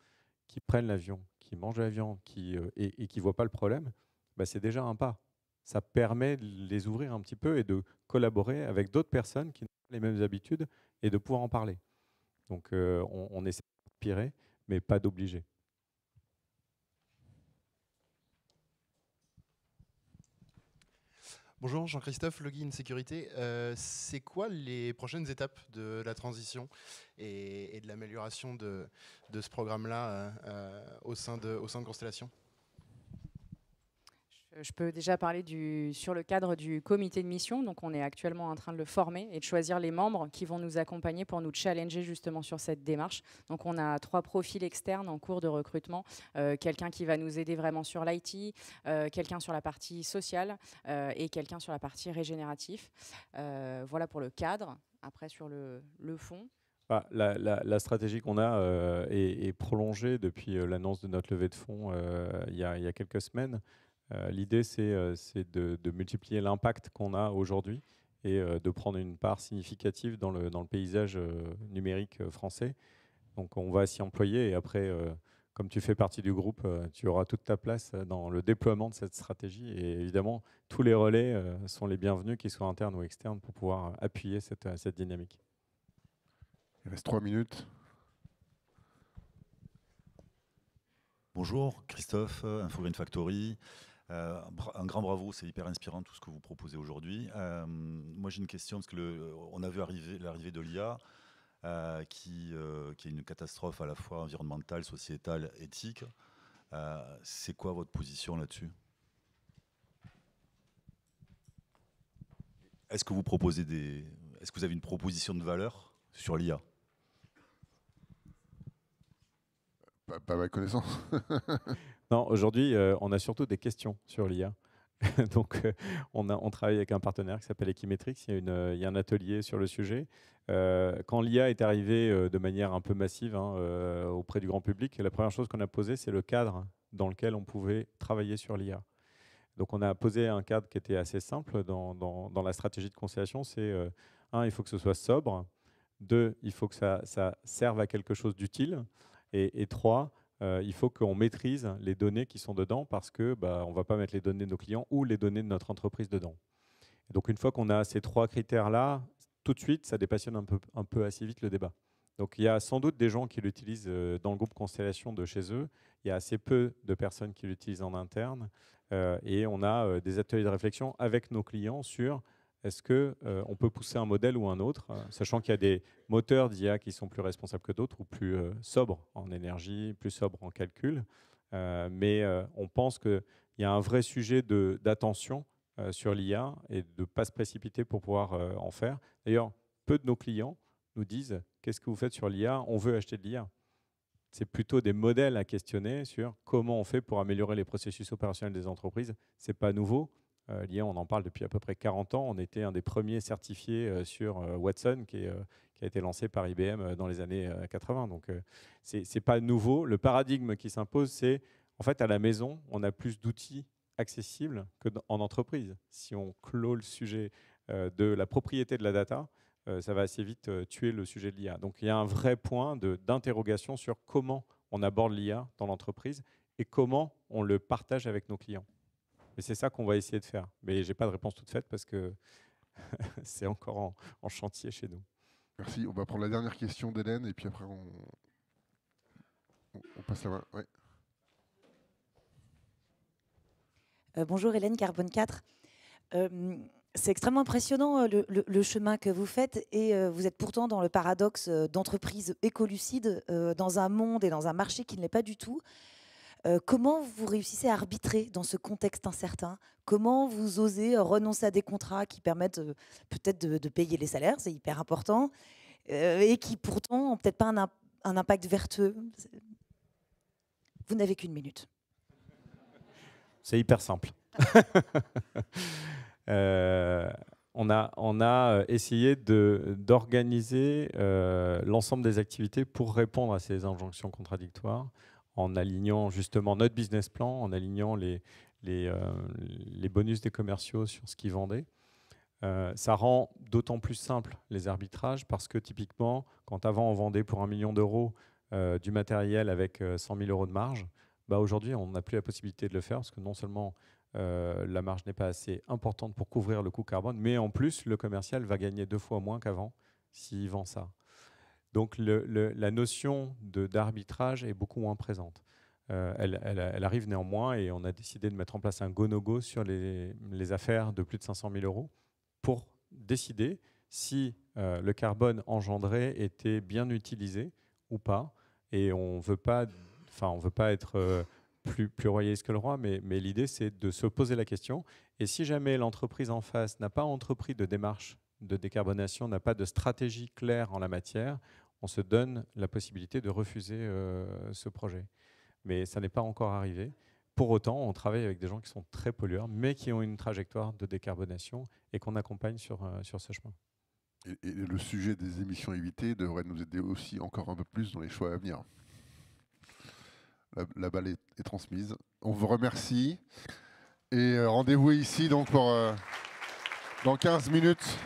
qui prennent l'avion, qui mange la viande qui, euh, et, qui ne voit pas le problème, bah, c'est déjà un pas. Ça permet de les ouvrir un petit peu et de collaborer avec d'autres personnes qui n'ont pas les mêmes habitudes et de pouvoir en parler. Donc euh, on, on, essaie d'inspirer, mais pas d'obliger. Bonjour Jean-Christophe, Login Sécurité. Euh, c'est quoi les prochaines étapes de la transition et, de l'amélioration de, ce programme-là euh, euh, au, sein de, au sein de Constellation euh, je peux déjà parler du, sur le cadre du comité de mission. Donc, on est actuellement en train de le former et de choisir les membres qui vont nous accompagner pour nous challenger justement sur cette démarche. Donc, on a trois profils externes en cours de recrutement. Euh, quelqu'un qui va nous aider vraiment sur l'IT, euh, quelqu'un sur la partie sociale et quelqu'un sur la partie régénératif. voilà pour le cadre. Après, sur le, fond. Ah, la, stratégie qu'on a est, prolongée depuis l'annonce de notre levée de fonds il il y a quelques semaines. Euh, l'idée, c'est euh, de, multiplier l'impact qu'on a aujourd'hui et euh, de prendre une part significative dans le, paysage numérique français. Donc on va s'y employer et après, comme tu fais partie du groupe, tu auras toute ta place dans le déploiement de cette stratégie. Et évidemment, tous les relais sont les bienvenus, qu'ils soient internes ou externes, pour pouvoir appuyer cette, dynamique. Il reste trois minutes. Bonjour, Christophe, Infogreen Factory. Euh, un grand bravo, c'est hyper inspirant tout ce que vous proposez aujourd'hui. Euh, moi j'ai une question, parce que on a vu arriver l'arrivée de l'IA, euh, qui, qui, est une catastrophe à la fois environnementale, sociétale, éthique. c'est quoi votre position là-dessus Est-ce que vous proposez des... Est-ce que vous avez une proposition de valeur sur l'IA pas, mal ma connaissance. [laughs] non, aujourd'hui, euh, on a surtout des questions sur l'IA. [laughs] Donc, euh, on, travaille avec un partenaire qui s'appelle Equimetrix. Euh, il y, a un atelier sur le sujet. quand l'IA est arrivée de manière un peu massive hein, auprès du grand public, la première chose qu'on a posée, c'est le cadre dans lequel on pouvait travailler sur l'IA. Donc, on a posé un cadre qui était assez simple dans, la stratégie de conciliation. C'est un, il faut que ce soit sobre. Deux, il faut que ça serve à quelque chose d'utile. Et, trois, euh, il faut qu'on maîtrise les données qui sont dedans parce que bah, on ne va pas mettre les données de nos clients ou les données de notre entreprise dedans. donc une fois qu'on a ces trois critères-là, tout de suite, ça dépassionne un peu, un peu assez vite le débat. Donc il y a sans doute des gens qui l'utilisent euh, dans le groupe Constellation de chez eux. Il y a assez peu de personnes qui l'utilisent en interne. Euh, et on a des ateliers de réflexion avec nos clients sur est-ce que euh, on peut pousser un modèle ou un autre, euh, sachant qu'il y a des moteurs d'IA qui sont plus responsables que d'autres ou plus euh, sobres en énergie, plus sobres en calcul, mais on pense qu'il y a un vrai sujet d'attention sur l'IA et de pas se précipiter pour pouvoir en faire. D'ailleurs, peu de nos clients nous disent qu'est-ce que vous faites sur l'IA On veut acheter de l'IA. C'est plutôt des modèles à questionner sur comment on fait pour améliorer les processus opérationnels des entreprises. C'est pas nouveau euh, L'IA, on en parle depuis à peu près 40 ans. On était un des premiers certifiés euh, sur euh, Watson, qui, a été lancé par IBM dans les années 80. Donc, c'est ce n'est pas nouveau. Le paradigme qui s'impose, c'est en fait, à la maison, on a plus d'outils accessibles qu'en entreprise. Si on clôt le sujet de la propriété de la data, ça va assez vite tuer le sujet de l'IA. Donc, il y a un vrai point d'interrogation sur comment on aborde l'IA dans l'entreprise et comment on le partage avec nos clients. Mais c'est ça qu'on va essayer de faire. Mais j'ai pas de réponse toute faite parce que [laughs] c'est encore en, chantier chez nous. Merci. On va prendre la dernière question d'Hélène et puis après on, passe la main. Euh, bonjour Hélène Carbone 4. Euh, c'est extrêmement impressionnant euh, le, chemin que vous faites et vous êtes pourtant dans le paradoxe d'entreprise écolucide dans un monde et dans un marché qui ne l'est pas du tout. Euh, comment vous réussissez à arbitrer dans ce contexte incertain Comment vous osez renoncer à des contrats qui permettent euh, peut-être de, payer les salaires, c'est hyper important, euh, et qui pourtant n'ont peut-être pas un, impact vertueux Vous n'avez qu'une minute. C'est hyper simple. [laughs] on a essayé d'organiser l'ensemble des activités pour répondre à ces injonctions contradictoires en alignant justement notre business plan, en alignant les, euh, bonus des commerciaux sur ce qu'ils vendaient. Euh, ça rend d'autant plus simple les arbitrages parce que typiquement, quand avant on vendait pour un million d'euros euh, du matériel avec 100 000 euros de marge, bah aujourd'hui on n'a plus la possibilité de le faire parce que non seulement la marge n'est pas assez importante pour couvrir le coût carbone, mais en plus le commercial va gagner deux fois moins qu'avant s'il vend ça. Donc la notion d'arbitrage est beaucoup moins présente. Euh, elle, arrive néanmoins et on a décidé de mettre en place un go-no-go sur les, affaires de plus de 500 000 euros pour décider si euh, le carbone engendré était bien utilisé ou pas. Et on veut pas, veut pas être euh, plus, plus royaliste que le roi, mais, mais l'idée c'est de se poser la question. Et si jamais l'entreprise en face n'a pas entrepris de démarche de décarbonation, n'a pas de stratégie claire en la matière, on se donne la possibilité de refuser euh, ce projet. Mais ça n'est pas encore arrivé. Pour autant, on travaille avec des gens qui sont très pollueurs, mais qui ont une trajectoire de décarbonation et qu'on accompagne sur, euh, sur ce chemin. Et, le sujet des émissions évitées devrait nous aider aussi encore un peu plus dans les choix à venir. La, balle est, transmise. On vous remercie. Et euh, rendez-vous ici donc dans 15 minutes.